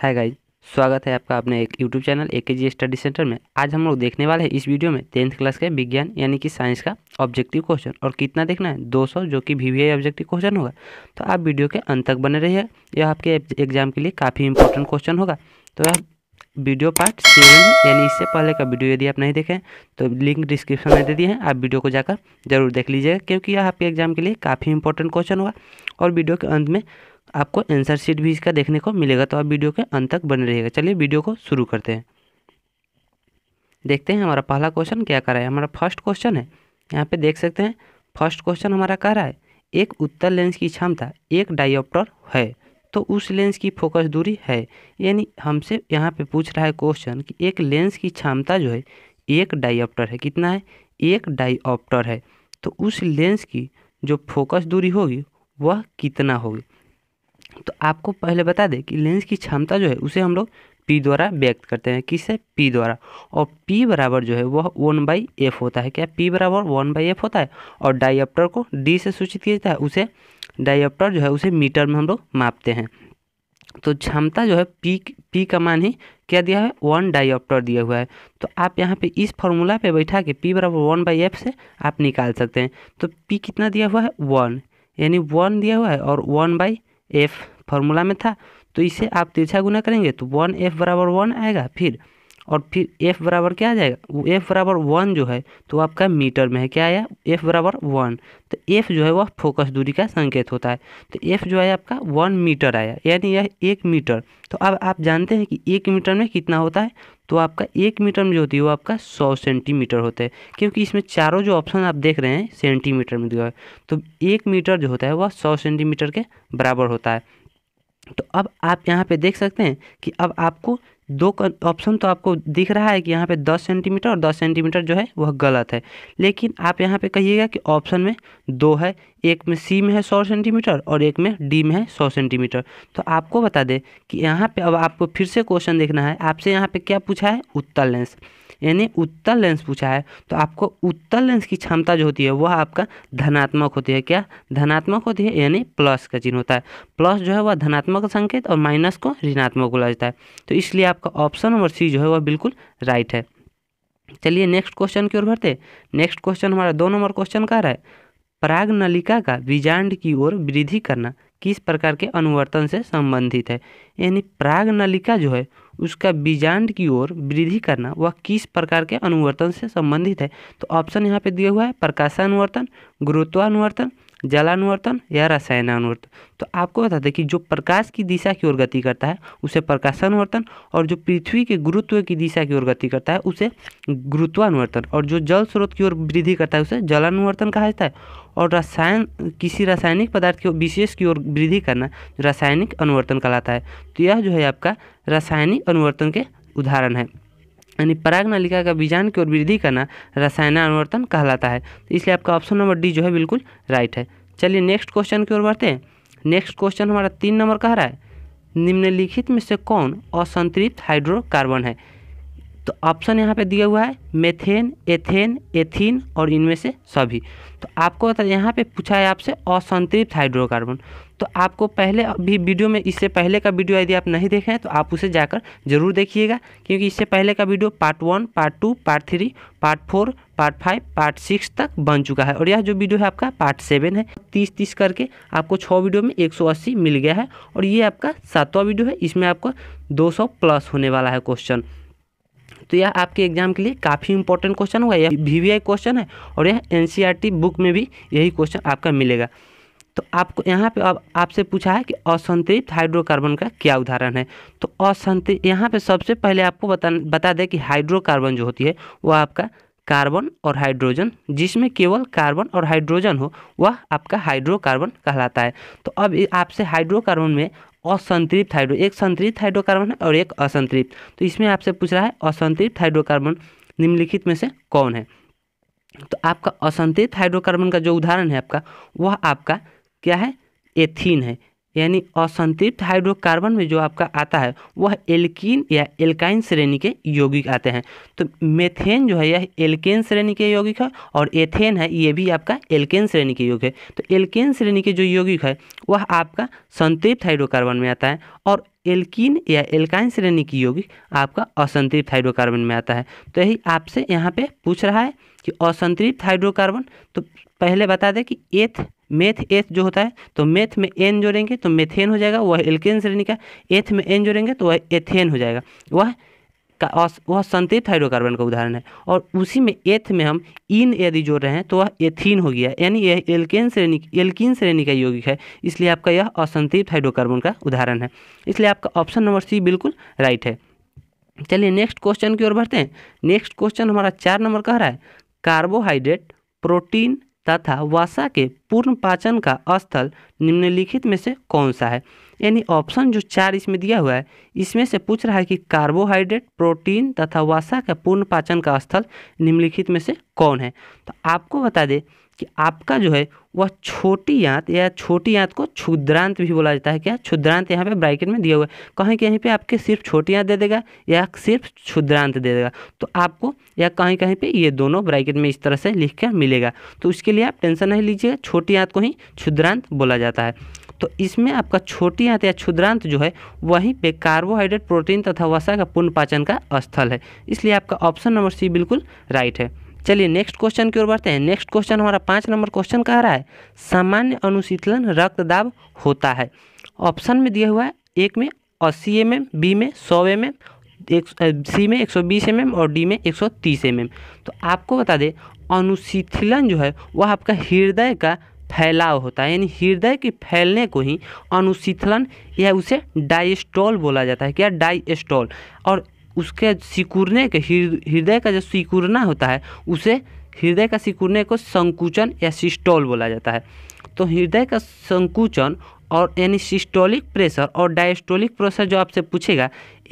hi guys स्वागत है आपका अपने एक यूट्यूब चैनल ए के जी स्टडी सेंटर में आज हम लोग देखने वाले हैं इस वीडियो में टेंथ क्लास के विज्ञान यानी कि साइंस का ऑब्जेक्टिव क्वेश्चन और कितना देखना है 200 जो कि वी वी ऑब्जेक्टिव क्वेश्चन होगा तो आप वीडियो के अंत तक बने रहिए यह आपके एग्जाम के लिए काफ़ी इंपॉर्टेंट क्वेश्चन होगा तो आप वीडियो पार्ट सेवन यानी इससे पहले का वीडियो यदि आप नहीं देखें तो लिंक डिस्क्रिप्शन में दे दिए हैं आप वीडियो को जाकर जरूर देख लीजिएगा क्योंकि यह आपके एग्जाम के लिए काफ़ी इंपॉर्टेंट क्वेश्चन होगा और वीडियो के अंत में आपको आंसर शीट भी इसका देखने को मिलेगा तो आप वीडियो के अंत तक बने रहिएगा चलिए वीडियो को शुरू करते हैं देखते हैं हमारा पहला क्वेश्चन क्या कर रहा है हमारा फर्स्ट क्वेश्चन है यहाँ पे देख सकते हैं फर्स्ट क्वेश्चन हमारा कह रहा है एक उत्तर लेंस की क्षमता एक डायोप्टर है तो उस लेंस की फोकस दूरी है यानी हमसे यहाँ पे पूछ रहा है क्वेश्चन कि एक लेंस की क्षमता जो है एक डायोप्टर है कितना है एक डायोप्टर है तो उस लेंस की जो फोकस दूरी होगी वह कितना होगी तो आपको पहले बता दें कि लेंस की क्षमता जो है उसे हम लोग पी द्वारा व्यक्त करते हैं किससे पी द्वारा और पी बराबर जो है वह वन बाई एफ होता है क्या पी बराबर वन बाई एफ होता है और डाइऑप्टर को डी से सूचित किया जाता है उसे डाइऑप्टर जो है उसे मीटर में हम लोग मापते हैं तो क्षमता जो है पी पी का मान ही क्या दिया है वन डाइऑप्टर दिया हुआ है तो आप यहाँ पे इस फॉर्मूला पे बैठा के पी बराबर वन बाई एफ से आप निकाल सकते हैं तो पी कितना दिया हुआ है वन यानी वन दिया हुआ है और वन बाई एफ फॉर्मूला में था तो इसे आप तिरछा गुना करेंगे तो वन एफ बराबर वन आएगा फिर और फिर एफ बराबर क्या आ जाएगा एफ बराबर वन जो है तो आपका मीटर में है क्या आया एफ बराबर वन तो एफ जो है वह फोकस दूरी का संकेत होता है तो एफ जो है आपका वन मीटर आया यानी यह एक मीटर तो अब आप जानते हैं कि एक मीटर में कितना होता है तो आपका एक मीटर में जो होती है वो आपका सौ सेंटीमीटर होता है क्योंकि इसमें चारों जो ऑप्शन आप देख रहे हैं सेंटीमीटर में दिया है तो एक मीटर जो होता है वह सौ सेंटीमीटर के बराबर होता है तो अब आप यहाँ पे देख सकते हैं कि अब आपको दो ऑप्शन तो आपको दिख रहा है कि यहाँ पे 10 सेंटीमीटर और 10 सेंटीमीटर जो है वह गलत है लेकिन आप यहाँ पे कहिएगा कि ऑप्शन में दो है एक में सी में है 100 सेंटीमीटर और एक में डी में है 100 सेंटीमीटर तो आपको बता दें कि यहाँ पे अब आपको फिर से क्वेश्चन देखना है आपसे यहाँ पे क्या पूछा है उत्तर लेंस यानी उत्तल लेंस पूछा है तो आपको उत्तल लेंस की क्षमता जो होती है वह आपका धनात्मक होती है क्या धनात्मक होती है यानी प्लस का चिन्ह होता है प्लस जो है वह धनात्मक संकेत और माइनस को ऋणात्मक बोला जाता है तो इसलिए आपका ऑप्शन नंबर सी जो है वह बिल्कुल राइट है चलिए नेक्स्ट क्वेश्चन की ओर भरते नेक्स्ट क्वेश्चन हमारा दो नंबर क्वेश्चन का रहा है पराग नलिका का बीजांड की ओर वृद्धि करना किस प्रकार के अनुवर्तन से संबंधित है यानी प्राग नलिका जो है उसका बीजांड की ओर वृद्धि करना वह किस प्रकार के अनुवर्तन से संबंधित है तो ऑप्शन यहाँ पे दिया हुआ है प्रकाशानुवर्तन गुरुत्वानुवर्तन जलानुवर्तन या रसायनानुवर्तन तो आपको बता दें कि जो प्रकाश की दिशा की ओर गति करता है उसे प्रकाशानुवर्तन और जो पृथ्वी के गुरुत्व की दिशा की ओर गति करता है उसे गुरुत्वानुवर्तन और जो जल स्रोत की ओर वृद्धि करता है उसे जलानुवर्तन कहा जाता है और रसायन किसी रासायनिक पदार्थ की विशेष की ओर वृद्धि करना रासायनिक अनुवर्तन कहलाता है तो यह जो है आपका रासायनिक अनुवर्तन के उदाहरण है यानी पराग नलिका का बीजान की ओर वृद्धि करना रसायनानुवर्तन कहलाता है तो इसलिए आपका ऑप्शन नंबर डी जो है बिल्कुल राइट है चलिए नेक्स्ट क्वेश्चन की ओर बढ़ते हैं नेक्स्ट क्वेश्चन हमारा तीन नंबर कह रहा है निम्नलिखित में से कौन असंतृप्त हाइड्रोकार्बन है तो ऑप्शन यहाँ पे दिया हुआ है मेथेन एथेन एथीन और इनमें से सभी तो आपको बता यहाँ पे पूछा है आपसे असंतृप्त हाइड्रोकार्बन तो आपको पहले भी वीडियो में इससे पहले का वीडियो यदि आप नहीं देखे हैं तो आप उसे जाकर जरूर देखिएगा क्योंकि इससे पहले का video part one part two part three part four part five part six तक बन चुका है और यह जो वीडियो है आपका पार्ट सेवन है तीस तीस करके आपको छः वीडियो में एक सौ अस्सी मिल गया है और ये आपका सातवा वीडियो है इसमें आपका दो सौ प्लस होने वाला है क्वेश्चन तो यह आपके एग्जाम के लिए काफ़ी इंपॉर्टेंट क्वेश्चन होगा यह वी वी क्वेश्चन है और यह एन बुक e में भी यही क्वेश्चन आपका मिलेगा तो आपको यहाँ पे अब आपसे पूछा है कि असंतृप्त हाइड्रोकार्बन का क्या उदाहरण है तो असंतृप्त यहाँ पे सबसे पहले आपको बता बता दें कि हाइड्रोकार्बन जो होती है वह आपका कार्बन और हाइड्रोजन जिसमें केवल कार्बन और हाइड्रोजन हो वह आपका हाइड्रोकार्बन कहलाता है तो अब आपसे हाइड्रोकार्बन में असंतृप्त हाइड्रो एक संतृप्त हाइड्रोकार्बन है और एक असंतृप्त तो इसमें आपसे पूछ रहा है असंतृप्त हाइड्रोकार्बन निम्नलिखित में से कौन है तो आपका असंतृप्त हाइड्रोकार्बन का जो उदाहरण है आपका वह आपका क्या है एथीन है यानी असंतृप्त हाइड्रोकार्बन में जो आपका आता है वह एल्किन या एल्काइन श्रेणी के यौगिक आते हैं तो मेथेन जो है यह एल्केन श्रेणी के यौगिक है और एथेन है ये भी आपका एल्केन श्रेणी के यौगिक है तो एल्केन श्रेणी के जो यौगिक है वह आपका संतृप्त हाइड्रोकार्बन में आता है और एल्कीन या एल्काइन श्रेणी की यौगिक आपका असंतृप्त हाइड्रोकार्बन में आता है तो यही आपसे यहाँ पर पूछ रहा है कि असंतृप्त हाइड्रोकार्बन तो पहले बता दें कि एथ मेथ एथ जो होता है तो मेथ में एन जोड़ेंगे तो मेथेन हो जाएगा वह एल्केन श्रेणी का एथ में एन जोड़ेंगे तो वह एथेन हो जाएगा वह का वह संतृप्त हाइड्रोकार्बन का उदाहरण है और उसी में एथ में हम इन यदि जोड़ रहे हैं तो वह एथीन हो गया यानी यह एल्केन श्रेणी एल्किन श्रेणी का यौगिक है इसलिए आपका यह असंतृप्त हाइड्रोकार्बन का उदाहरण है इसलिए आपका ऑप्शन नंबर सी बिल्कुल राइट है चलिए नेक्स्ट क्वेश्चन की ओर बढ़ते हैं नेक्स्ट क्वेश्चन हमारा चार नंबर कह रहा है कार्बोहाइड्रेट प्रोटीन तथा वसा के पूर्ण पाचन का स्थल निम्नलिखित में से कौन सा है यानी ऑप्शन जो चार इसमें दिया हुआ है इसमें से पूछ रहा है कि कार्बोहाइड्रेट प्रोटीन तथा वसा का पूर्ण पाचन का स्थल निम्नलिखित में से कौन है तो आपको बता दें कि आपका जो है वह छोटी आंत या छोटी आंत को क्षुद्रांत भी बोला जाता है क्या क्षुद्रांत यहाँ पे ब्राइकेट में दिया हुआ है कहीं कहीं पे आपके सिर्फ छोटी आंत दे देगा या सिर्फ क्षुद्रांत दे देगा तो आपको या कहीं कहीं पे ये दोनों ब्राइकेट में इस तरह से लिख कर मिलेगा तो उसके लिए आप टेंशन नहीं लीजिएगा छोटी आंत को ही क्षुद्रांत बोला जाता है तो इसमें आपका छोटी आंत या क्षुद्रांत जो है वहीं पर कार्बोहाइड्रेट प्रोटीन तथा वसा का पुनः पाचन का स्थल है इसलिए आपका ऑप्शन नंबर सी बिल्कुल राइट है चलिए नेक्स्ट क्वेश्चन की ओर बढ़ते हैं नेक्स्ट क्वेश्चन हमारा पाँच नंबर क्वेश्चन कह रहा है सामान्य अनुशीतलन रक्तदाब होता है ऑप्शन में दिया हुआ है एक में अस्सी एम एम बी में सौ एम एम एक सी में एक सौ बीस एम एम और डी में एक सौ तीस एम एम तो आपको बता दें अनुशीथलन जो है वह आपका हृदय का फैलाव होता है यानी हृदय के फैलने को ही अनुशीथलन या उसे डाइस्टॉल बोला जाता है क्या डाइस्टॉल और उसके सिकुड़ने के हृदय का जो सिकुड़ना होता है उसे हृदय का सिकुड़ने को संकुचन या सिस्टोल बोला जाता है तो हृदय का संकुचन और यानी सिस्टोलिक प्रेशर और डायस्टोलिक प्रेशर जो आपसे पूछेगा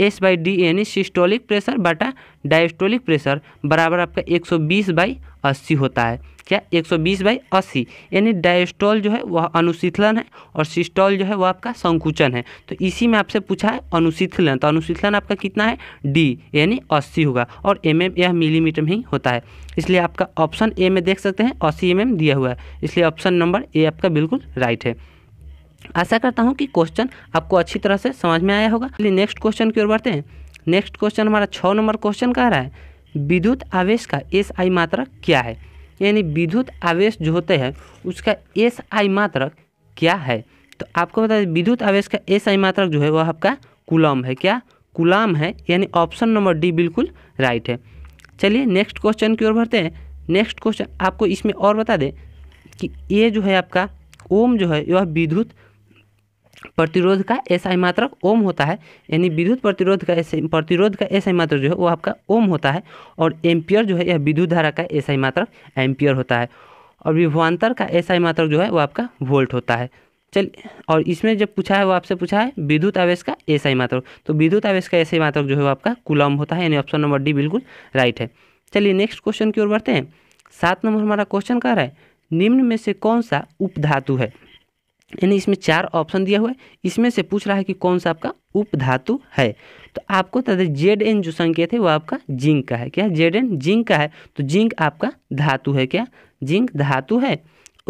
एस बाई डी यानी सिस्टोलिक प्रेशर बटा डायस्टोलिक प्रेशर बराबर आपका 120 बाई अस्सी होता है क्या 120 बाई अस्सी यानी डायस्टोल जो है वह अनुशीथलन है और सिस्टोल जो है वह आपका संकुचन है तो इसी में आपसे पूछा है अनुशीथलन तो अनुशीथलन आपका कितना है डी यानी अस्सी होगा और एम mm यह मिलीमीटर में ही होता है इसलिए आपका ऑप्शन ए में देख सकते हैं अस्सी एम mm दिया हुआ है इसलिए ऑप्शन नंबर ए आपका बिल्कुल राइट है आशा करता हूँ कि क्वेश्चन आपको अच्छी तरह से समझ में आया होगा चलिए नेक्स्ट क्वेश्चन की ओर बढ़ते हैं नेक्स्ट क्वेश्चन हमारा छः नंबर क्वेश्चन कह रहा है विद्युत आवेश का एस आई मात्रक क्या है यानी विद्युत आवेश जो होते हैं उसका एस आई मात्रक क्या है तो आपको बता दें विद्युत आवेश का एस आई मात्रक जो है वह आपका कुलम है क्या कुलाम है यानी ऑप्शन नंबर डी बिल्कुल राइट है चलिए नेक्स्ट क्वेश्चन की ओर बढ़ते हैं नेक्स्ट क्वेश्चन आपको इसमें और बता दें कि ये जो है आपका ओम जो है वह विद्युत प्रतिरोध का एसआई मात्रक ओम होता है यानी विद्युत प्रतिरोध का एस प्रतिरोध का एसआई मात्रक जो है वो आपका ओम होता है और एम्पियर जो है यह विद्युत धारा का एसआई मात्रक एम्पियर होता है और विभवान्तर का एसआई मात्रक जो है वो आपका वोल्ट होता है चल और इसमें जब पूछा है वो आपसे पूछा है विद्युत आवेश का एसआई मात्रक तो विद्युत आवेश का एसआई मात्रक जो है वो आपका कुलम होता है यानी ऑप्शन नंबर डी बिल्कुल राइट है चलिए नेक्स्ट क्वेश्चन की ओर बढ़ते हैं सात नंबर हमारा क्वेश्चन कह रहा है निम्न में से कौन सा उपधातु है यानी इसमें चार ऑप्शन दिया हुआ है इसमें से पूछ रहा है कि कौन सा आपका उपधातु है तो आपको तथा जेड एन जो संकेत है वो आपका जिंक का है क्या जेड एन जिंक का है तो जिंक आपका धातु है क्या जिंक धातु है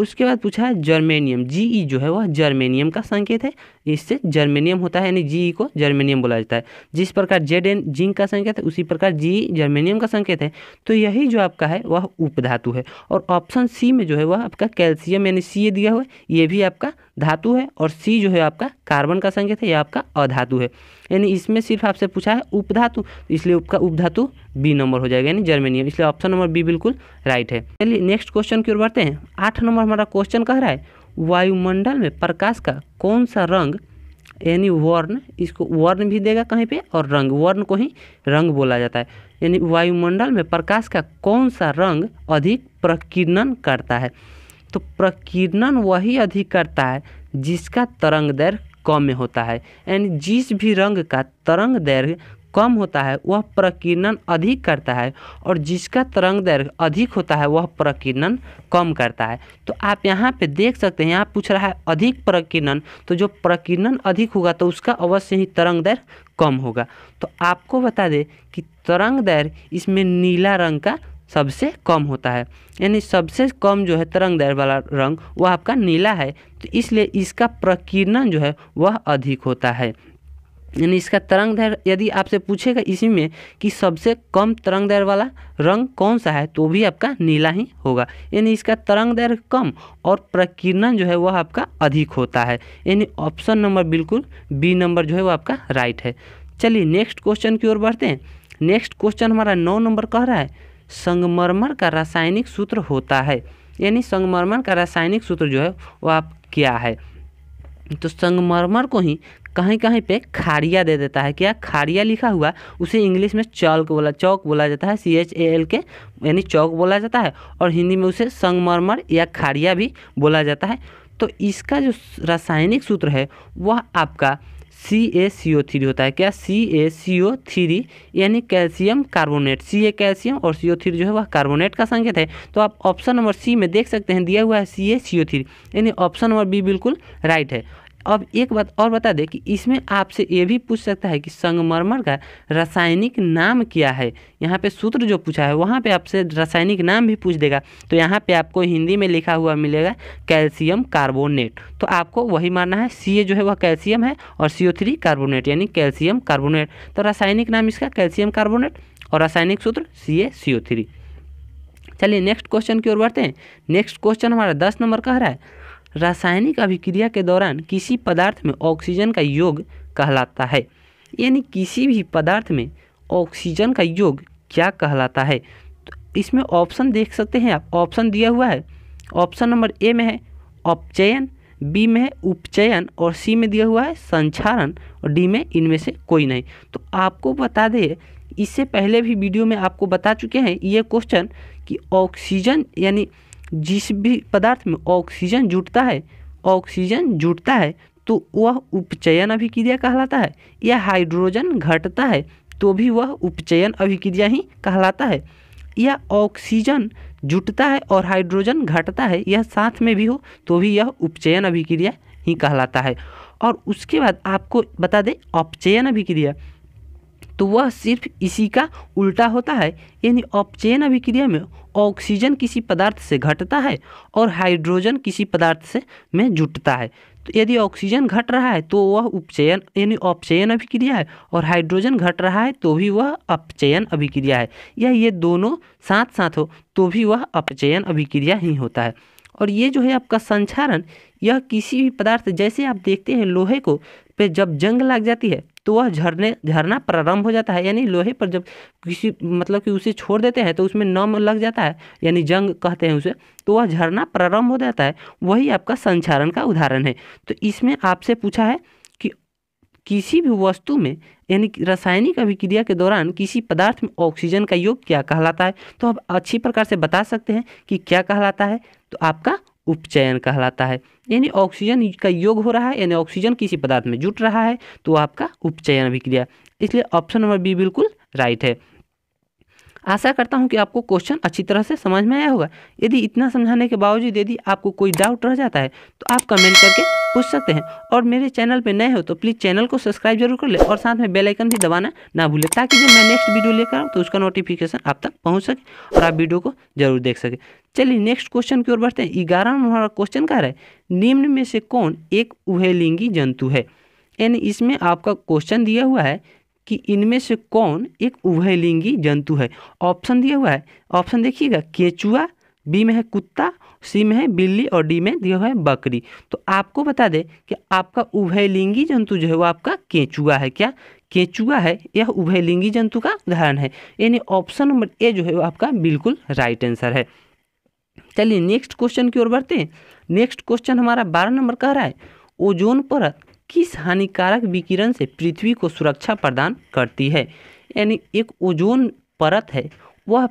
उसके बाद पूछा है जर्मेनियम जी ई जो है वह जर्मेनियम का संकेत है इससे जर्मेनियम होता है यानी जी ई को जर्मेनियम बोला जाता है जिस प्रकार जेड एन जिंक का संकेत है उसी प्रकार जी ई जर्मेनियम का संकेत है तो यही जो आपका है वह उपधातु है और ऑप्शन सी में जो है वह आपका कैल्शियम यानी सी ए दिया हुआ है ये भी आपका धातु है और सी जो है आपका कार्बन का संकेत है या आपका अधातु है यानी इसमें सिर्फ आपसे पूछा है उपधातु तो इसलिए उपका उपधातु बी नंबर हो जाएगा यानी जर्मेनियम इसलिए ऑप्शन नंबर बी बिल्कुल राइट है चलिए नेक्स्ट क्वेश्चन की ओर बढ़ते हैं आठ नंबर हमारा क्वेश्चन कह रहा है वायुमंडल में प्रकाश का कौन सा रंग यानी वर्ण इसको वर्ण भी देगा कहीं पे और रंग वर्ण को ही रंग बोला जाता है यानी वायुमंडल में प्रकाश का कौन सा रंग अधिक प्रकीर्णन करता है तो प्रकीर्णन वही अधिक करता है जिसका तरंग दैर्घ्य कम में होता है यानी जिस भी रंग का तरंग दैर्घ्य कम होता है वह प्रकीर्णन अधिक करता है और जिसका तरंग दैर्घ्य अधिक होता है वह प्रकीर्णन कम करता है तो आप यहाँ पे देख सकते हैं यहाँ पूछ रहा है अधिक प्रकीर्णन तो जो प्रकीर्णन अधिक होगा तो उसका अवश्य ही तरंग दैर्घ्य कम होगा तो आपको बता दें कि तरंग दैर्घ्य इसमें नीला रंग का सबसे कम होता है यानी सबसे कम जो है तरंग दैर वाला रंग वह आपका नीला है तो इसलिए इसका प्रकीर्णन जो है वह अधिक होता है यानी इसका तरंग दैर यदि आपसे पूछेगा इसी में कि सबसे कम तरंग दैर वाला रंग कौन सा है तो भी आपका नीला ही होगा यानी इसका तरंग दैर कम और प्रकीर्णन जो है वह आपका अधिक होता है यानी ऑप्शन नंबर बिल्कुल बी नंबर जो है वह आपका राइट है चलिए नेक्स्ट क्वेश्चन की ओर बढ़ते हैं नेक्स्ट क्वेश्चन हमारा नौ नंबर कह रहा है संगमरमर का रासायनिक सूत्र होता है यानी संगमरमर का रासायनिक सूत्र जो है वो आप क्या है तो संगमरमर को ही कहीं कहीं पे खारिया दे देता है क्या खारिया लिखा हुआ उसे इंग्लिश में चौक बोला चौक बोला जाता है सी एच ए एल के यानी चौक बोला जाता है और हिंदी में उसे संगमरमर या खारिया भी बोला जाता है तो इसका जो रासायनिक सूत्र है वह आपका सी ए सी ओ थ्री होता है क्या C A C O three यानी calcium carbonate C A calcium और सी ओ थ्री जो है वह कार्बोनेट का संकेत है तो आप ऑप्शन नंबर सी में देख सकते हैं दिया हुआ है C A C O three यानी ऑप्शन नंबर बी बिल्कुल राइट है अब एक बात और बता दें कि इसमें आपसे ये भी पूछ सकता है कि संगमरमर का रासायनिक नाम क्या है यहाँ पे सूत्र जो पूछा है वहाँ पे आपसे रासायनिक नाम भी पूछ देगा तो यहाँ पे आपको हिंदी में लिखा हुआ मिलेगा कैल्शियम कार्बोनेट तो आपको वही मानना है सी जो है वह कैल्शियम है और सी थ्री कार्बोनेट यानी कैल्शियम कार्बोनेट तो रासायनिक नाम इसका कैल्शियम कार्बोनेट और रासायनिक सूत्र C A C O three चलिए नेक्स्ट क्वेश्चन की ओर बढ़ते हैं नेक्स्ट क्वेश्चन हमारा दस नंबर का रहा है रासायनिक अभिक्रिया के दौरान किसी पदार्थ में ऑक्सीजन का योग कहलाता है यानी किसी भी पदार्थ में ऑक्सीजन का योग क्या कहलाता है तो इसमें ऑप्शन देख सकते हैं आप ऑप्शन दिया हुआ है ऑप्शन नंबर ए में है अपचयन बी में है उपचयन और सी में दिया हुआ है संचारण और डी में इनमें से कोई नहीं तो आपको बता दें इससे पहले भी वीडियो में आपको बता चुके हैं ये क्वेश्चन कि ऑक्सीजन यानी जिस भी पदार्थ में ऑक्सीजन जुटता है ऑक्सीजन जुटता है तो वह उपचयन अभिक्रिया कहलाता है या हाइड्रोजन घटता है तो भी वह उपचयन अभिक्रिया ही कहलाता है या ऑक्सीजन जुटता है और हाइड्रोजन घटता है यह साथ में भी हो तो भी यह उपचयन अभिक्रिया ही कहलाता है और उसके बाद आपको बता दें अपचयन अभिक्रिया तो वह सिर्फ इसी का उल्टा होता है यानी अपचयन अभिक्रिया में ऑक्सीजन किसी पदार्थ से घटता है और हाइड्रोजन किसी पदार्थ से में जुटता है तो यदि ऑक्सीजन घट रहा है तो वह उपचयन यानी अपचयन अभिक्रिया है और हाइड्रोजन घट रहा है तो भी वह अपचयन अभिक्रिया है या ये दोनों साथ साथ हो तो भी वह अपचयन अभिक्रिया ही होता है और ये जो है आपका संचारण यह किसी भी पदार्थ जैसे आप देखते हैं लोहे को पे जब जंग लग जाती है तो वह झरने झरना प्रारंभ हो जाता है यानी लोहे पर जब किसी मतलब कि उसे छोड़ देते हैं तो उसमें नम लग जाता है यानी जंग कहते हैं उसे तो वह झरना प्रारंभ हो जाता है वही आपका संचारण का उदाहरण है तो इसमें आपसे पूछा है कि किसी भी वस्तु में यानी रासायनिक अभिक्रिया के दौरान किसी पदार्थ में ऑक्सीजन का योग क्या कहलाता है तो आप अच्छी प्रकार से बता सकते हैं कि क्या कहलाता है तो आपका उपचयन कहलाता है यानी ऑक्सीजन का योग हो रहा है यानी ऑक्सीजन किसी पदार्थ में जुट रहा है तो आपका उपचयन अभिक्रिया इसलिए ऑप्शन नंबर बी बिल्कुल राइट है आशा करता हूँ कि आपको क्वेश्चन अच्छी तरह से समझ में आया होगा यदि इतना समझाने के बावजूद यदि आपको कोई डाउट रह जाता है तो आप कमेंट करके पूछ सकते हैं और मेरे चैनल पर नए हो तो प्लीज़ चैनल को सब्सक्राइब जरूर कर ले और साथ में बेल आइकन भी दबाना ना भूलें ताकि जब मैं नेक्स्ट वीडियो लेकर आऊँ तो उसका नोटिफिकेशन आप तक पहुँच सके और आप वीडियो को जरूर देख सकें चलिए नेक्स्ट क्वेश्चन की ओर बढ़ते हैं ग्यारहवा हमारा क्वेश्चन रहा है निम्न में से कौन एक उहेलिंगी जंतु है यानी इसमें आपका क्वेश्चन दिया हुआ है कि इनमें से कौन एक उभयलिंगी जंतु है ऑप्शन दिया हुआ है ऑप्शन देखिएगा केचुआ बी में है कुत्ता सी में है बिल्ली और डी में दिया हुआ है बकरी तो आपको बता दें कि आपका उभयलिंगी जंतु जो है वो आपका केचुआ है क्या केचुआ है यह उभयलिंगी जंतु का उदाहरण है यानी ऑप्शन नंबर ए जो है वो आपका बिल्कुल राइट आंसर है चलिए नेक्स्ट क्वेश्चन की ओर बढ़ते हैं नेक्स्ट क्वेश्चन हमारा बारह नंबर कह रहा है ओजोन परत किस हानिकारक विकिरण से पृथ्वी को सुरक्षा प्रदान करती है यानी एक ओजोन परत है वह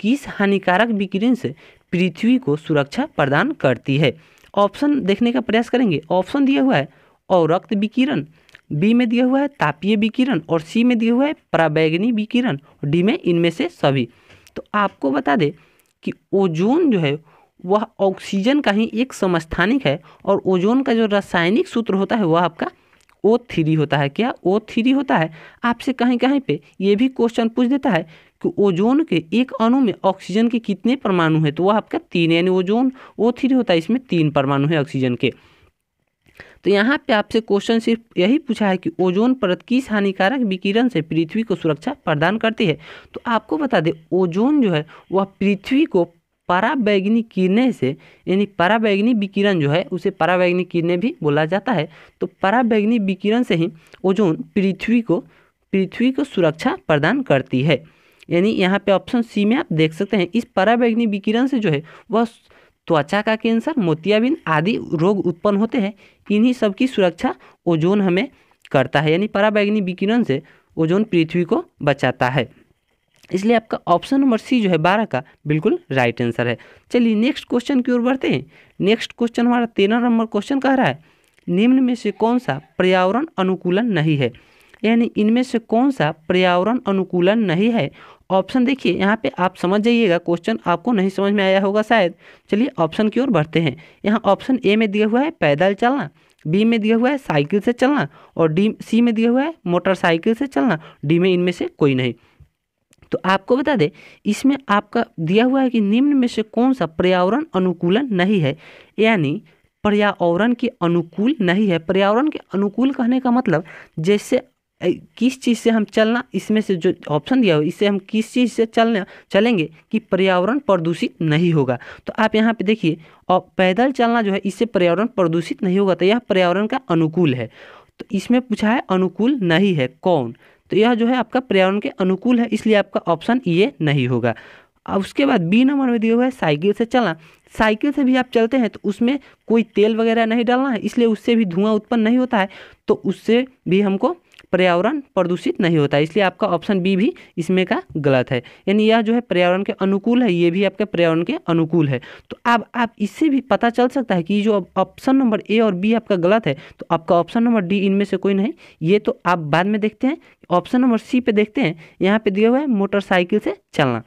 किस हानिकारक विकिरण से पृथ्वी को सुरक्षा प्रदान करती है ऑप्शन देखने का प्रयास करेंगे ऑप्शन दिया हुआ है और रक्त विकिरण बी में दिया हुआ है तापीय विकिरण और सी में दिया हुआ है प्रावैग्नि विकिरण और डी में इनमें से सभी तो आपको बता दें कि ओजोन जो है वह ऑक्सीजन का ही एक समस्थानिक है और ओजोन का जो रासायनिक सूत्र होता है वह आपका ओ थ्री होता है क्या ओ थ्री होता है आपसे कहीं कहीं पे ये भी क्वेश्चन पूछ देता है कि ओजोन के एक अणु में ऑक्सीजन के कितने परमाणु हैं तो वह आपका तीन यानी ओजोन ओ थ्री होता है इसमें तीन परमाणु है ऑक्सीजन के तो यहाँ पे आपसे क्वेश्चन सिर्फ यही पूछा है कि ओजोन परत किस हानिकारक विकिरण से पृथ्वी को सुरक्षा प्रदान करती है तो आपको बता दें ओजोन जो है वह पृथ्वी को पराबैगनी किरणें से यानी पराबैगनी विकिरण जो है उसे पराबैगनी किरणें भी बोला जाता है तो पराबैगनी विकिरण से ही ओजोन पृथ्वी को पृथ्वी को सुरक्षा प्रदान करती है यानी यहाँ पे ऑप्शन सी में आप देख सकते हैं इस पराबैगनी विकिरण से जो है वह त्वचा का कैंसर मोतियाबिंद आदि रोग उत्पन्न होते हैं इन्हीं सब की सुरक्षा ओजोन हमें करता है यानी पराबैगनी विकिरण से ओजोन पृथ्वी को बचाता है इसलिए आपका ऑप्शन नंबर सी जो है बारह का बिल्कुल राइट आंसर है चलिए नेक्स्ट क्वेश्चन की ओर बढ़ते हैं नेक्स्ट क्वेश्चन हमारा तेरह नंबर क्वेश्चन कह रहा है निम्न में से कौन सा पर्यावरण अनुकूलन नहीं है यानी इनमें से कौन सा पर्यावरण अनुकूलन नहीं है ऑप्शन देखिए यहाँ पे आप समझ जाइएगा क्वेश्चन आपको नहीं समझ में आया होगा शायद चलिए ऑप्शन की ओर बढ़ते हैं यहाँ ऑप्शन ए में दिया हुआ है पैदल चलना बी में दिया हुआ है साइकिल से चलना और डी सी में दिया हुआ है मोटरसाइकिल से चलना डी में इनमें से कोई नहीं तो आपको बता दें इसमें आपका दिया हुआ है कि निम्न में से कौन सा पर्यावरण अनुकूलन नहीं है यानी पर्यावरण के अनुकूल नहीं है पर्यावरण के अनुकूल कहने का मतलब जैसे किस चीज़ से हम चलना इसमें से जो ऑप्शन दिया हो इससे हम किस चीज़ से चलना चलेंगे कि पर्यावरण प्रदूषित नहीं होगा तो आप यहाँ पे देखिए और पैदल चलना जो है इससे पर्यावरण प्रदूषित नहीं होगा तो यह पर्यावरण का अनुकूल है तो इसमें पूछा है अनुकूल नहीं है कौन तो यह जो है आपका पर्यावरण के अनुकूल है इसलिए आपका ऑप्शन ये नहीं होगा अब उसके बाद बी नंबर में दिया हुआ है साइकिल से चलना साइकिल से भी आप चलते हैं तो उसमें कोई तेल वगैरह नहीं डालना है इसलिए उससे भी धुआं उत्पन्न नहीं होता है तो उससे भी हमको पर्यावरण प्रदूषित नहीं होता इसलिए आपका ऑप्शन बी भी इसमें का गलत है यानी यह जो है पर्यावरण के अनुकूल है ये भी आपके पर्यावरण के अनुकूल है तो अब आप, इससे भी पता चल सकता है कि जो ऑप्शन नंबर ए और बी आपका गलत है तो आपका ऑप्शन नंबर डी इनमें से कोई नहीं ये तो आप बाद में देखते हैं ऑप्शन नंबर सी पे देखते हैं यहाँ पे दिया हुआ है मोटरसाइकिल से चलना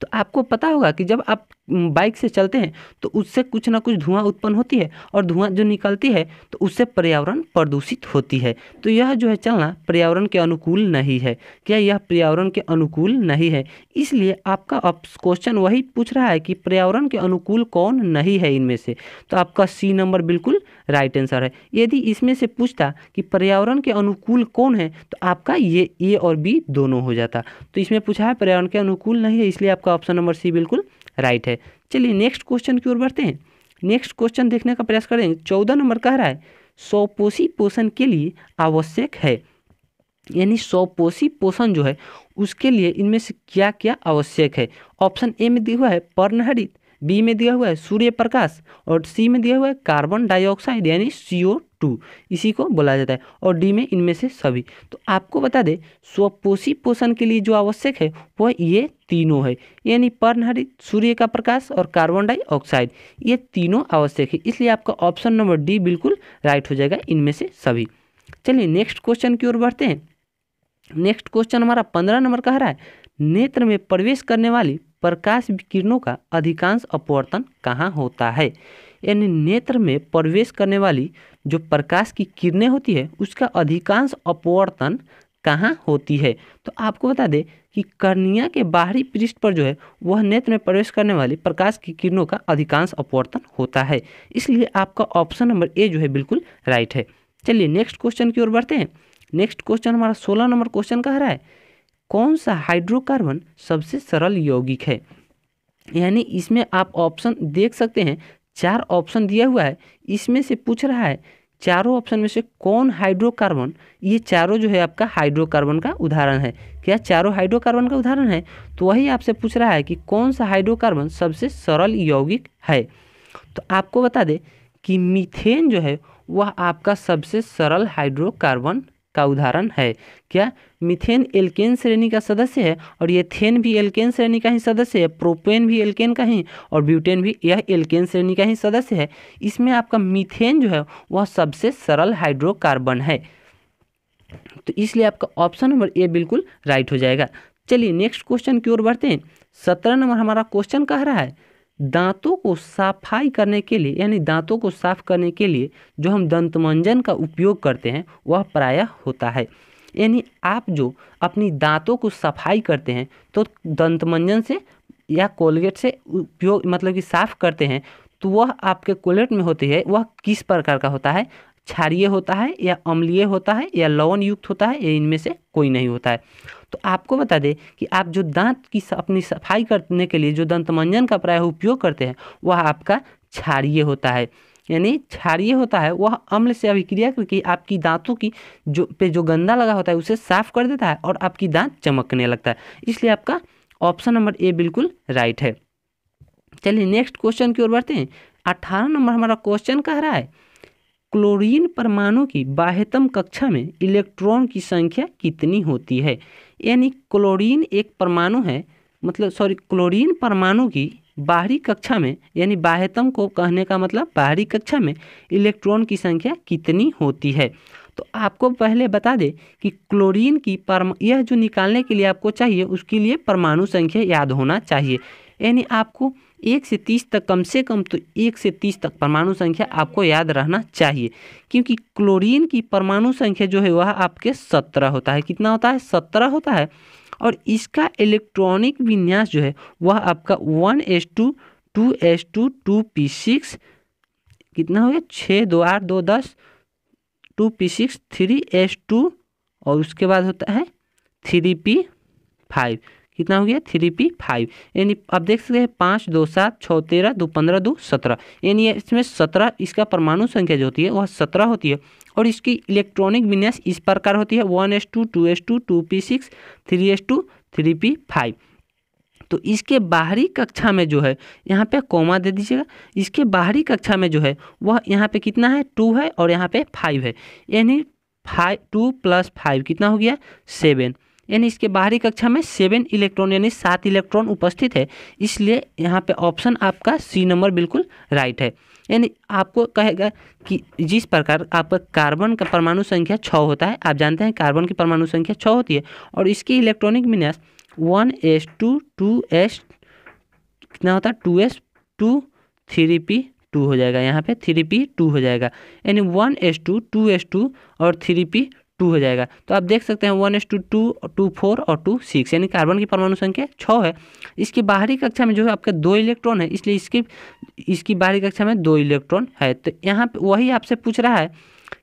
तो आपको पता होगा कि जब आप बाइक से चलते हैं तो उससे कुछ ना कुछ धुआं उत्पन्न होती है और धुआं जो निकलती है तो उससे पर्यावरण प्रदूषित होती है तो यह जो है चलना पर्यावरण के अनुकूल नहीं है क्या यह पर्यावरण के अनुकूल नहीं है इसलिए आपका अब क्वेश्चन वही पूछ रहा है कि पर्यावरण के अनुकूल कौन नहीं है इनमें से तो आपका सी नंबर बिल्कुल राइट आंसर है यदि इसमें से पूछता कि पर्यावरण के अनुकूल कौन है तो आपका ये ए और बी दोनों हो जाता तो इसमें पूछा है पर्यावरण के अनुकूल नहीं है इसलिए आपका ऑप्शन नंबर सी बिल्कुल राइट है चलिए नेक्स्ट क्वेश्चन की ओर बढ़ते हैं नेक्स्ट क्वेश्चन देखने का प्रयास करेंगे चौदह नंबर कह रहा है सौपोषी पोषण के लिए आवश्यक है यानी सौपोषी पोषण जो है उसके लिए इनमें से क्या क्या आवश्यक है ऑप्शन ए में दिया हुआ है पर्णहरित बी में दिया हुआ है सूर्य प्रकाश और सी में दिया हुआ है कार्बन डाइऑक्साइड यानी सी टू इसी को बोला जाता है और डी में इनमें से सभी तो आपको बता दें स्वपोषी पोषण के लिए जो आवश्यक है वह ये तीनों है यानी पर्णहरित सूर्य का प्रकाश और कार्बन डाइऑक्साइड ये तीनों आवश्यक है इसलिए आपका ऑप्शन नंबर डी बिल्कुल राइट हो जाएगा इनमें से सभी चलिए नेक्स्ट क्वेश्चन की ओर बढ़ते हैं नेक्स्ट क्वेश्चन हमारा पंद्रह नंबर का रहा है नेत्र में प्रवेश करने वाली प्रकाश किरणों का अधिकांश अपवर्तन कहाँ होता है यानी नेत्र में प्रवेश करने वाली जो प्रकाश की किरणें होती है उसका अधिकांश अपवर्तन कहाँ होती है तो आपको बता दें कि कर्निया के बाहरी पृष्ठ पर जो है वह नेत्र में प्रवेश करने वाली प्रकाश की किरणों का अधिकांश अपवर्तन होता है इसलिए आपका ऑप्शन नंबर ए जो है बिल्कुल राइट है चलिए नेक्स्ट क्वेश्चन की ओर बढ़ते हैं नेक्स्ट क्वेश्चन हमारा सोलह नंबर क्वेश्चन कह रहा है कौन सा हाइड्रोकार्बन सबसे सरल यौगिक है यानी इसमें आप ऑप्शन देख सकते हैं चार ऑप्शन दिया हुआ है इसमें से पूछ रहा है चारों ऑप्शन में से कौन हाइड्रोकार्बन ये चारों जो है आपका हाइड्रोकार्बन का उदाहरण है क्या चारों हाइड्रोकार्बन का उदाहरण है तो वही आपसे पूछ रहा है कि कौन सा हाइड्रोकार्बन सबसे सरल यौगिक है तो आपको बता दे कि मीथेन जो है वह आपका सबसे सरल हाइड्रोकार्बन का उदाहरण है क्या मिथेन एल्केन श्रेणी का सदस्य है और ये थेन भी एल्केन श्रेणी का ही सदस्य है प्रोपेन भी एल्केन का ही और ब्यूटेन भी यह एल्केन श्रेणी का ही सदस्य है इसमें आपका मिथेन जो है वह सबसे सरल हाइड्रोकार्बन है तो इसलिए आपका ऑप्शन नंबर ए बिल्कुल राइट हो जाएगा चलिए नेक्स्ट क्वेश्चन की ओर बढ़ते हैं सत्रह नंबर हमारा क्वेश्चन कह रहा है दांतों को सफाई करने के लिए यानी दांतों को साफ करने के लिए जो हम दंतमंजन का उपयोग करते हैं वह प्रायः होता है यानी आप जो अपनी दांतों को सफाई करते हैं तो दंतमंजन से या कोलगेट से उपयोग मतलब कि साफ़ करते हैं तो वह आपके कोलगेट में होती है वह किस प्रकार का होता है क्षारीय होता है या अम्लीय होता है या लवण युक्त होता है या इनमें से कोई नहीं होता है तो आपको बता दें कि आप जो दांत की अपनी सफाई करने के लिए जो दंतमंजन का प्राय उपयोग करते हैं वह आपका क्षारीय होता है यानी क्षारीय होता है वह अम्ल से अभिक्रिया करके आपकी दांतों की जो पे जो गंदा लगा होता है उसे साफ कर देता है और आपकी दांत चमकने लगता है इसलिए आपका ऑप्शन नंबर ए बिल्कुल राइट है चलिए नेक्स्ट क्वेश्चन की ओर बढ़ते हैं अट्ठारह नंबर हमारा क्वेश्चन कह रहा है क्लोरीन परमाणु की बाह्यतम कक्षा में इलेक्ट्रॉन की संख्या कितनी होती है यानी क्लोरीन एक परमाणु है मतलब सॉरी क्लोरीन परमाणु की बाहरी कक्षा में यानी बाह्यतम को कहने का मतलब बाहरी कक्षा में इलेक्ट्रॉन की संख्या कितनी होती है तो आपको पहले बता दें कि क्लोरीन की परम यह जो निकालने के लिए आपको चाहिए उसके लिए परमाणु संख्या याद होना चाहिए यानी आपको एक से तीस तक कम से कम तो एक से तीस तक परमाणु संख्या आपको याद रहना चाहिए क्योंकि क्लोरीन की परमाणु संख्या जो है वह आपके सत्रह होता है कितना होता है सत्रह होता है और इसका इलेक्ट्रॉनिक विन्यास जो है वह आपका one S two two S two two P six कितना हो गया छः दो आठ दो दस two P six three S two और उसके बाद होता है थ्री पी फाइव कितना हो गया थ्री पी फाइव यानी आप देख सकते हैं पाँच दो सात छः तेरह दो पंद्रह दो सत्रह यानी इसमें सत्रह इसका परमाणु संख्या जो होती है वह सत्रह होती है और इसकी इलेक्ट्रॉनिक विन्यास इस प्रकार होती है one S two two S two two P six three S two three P five तो इसके बाहरी कक्षा में जो है यहाँ पे कोमा दे दीजिएगा इसके बाहरी कक्षा में जो है वह यहाँ पे कितना है टू है और यहाँ पे फाइव है यानी फाइव टू प्लस फाइव कितना हो गया सेवन यानी इसके बाहरी कक्षा में सेवन इलेक्ट्रॉन यानी सात इलेक्ट्रॉन उपस्थित है इसलिए यहाँ पे ऑप्शन आपका सी नंबर बिल्कुल राइट है यानी आपको कहेगा कि जिस प्रकार आपका कार्बन का परमाणु संख्या छः होता है आप जानते हैं कार्बन की परमाणु संख्या छः होती है और इसकी इलेक्ट्रॉनिक विन्यास one S two two S कितना होता है two S two three P two हो जाएगा यहाँ पे थ्री पी टू हो जाएगा यानी one S two two S two और थ्री पी टू हो जाएगा तो आप देख सकते हैं one S two two two four और टू सिक्स यानी कार्बन की परमाणु संख्या छः है इसकी बाहरी कक्षा में जो है आपका दो इलेक्ट्रॉन है इसलिए इसकी इसकी बाहरी कक्षा में दो इलेक्ट्रॉन है तो यहाँ पर वही आपसे पूछ रहा है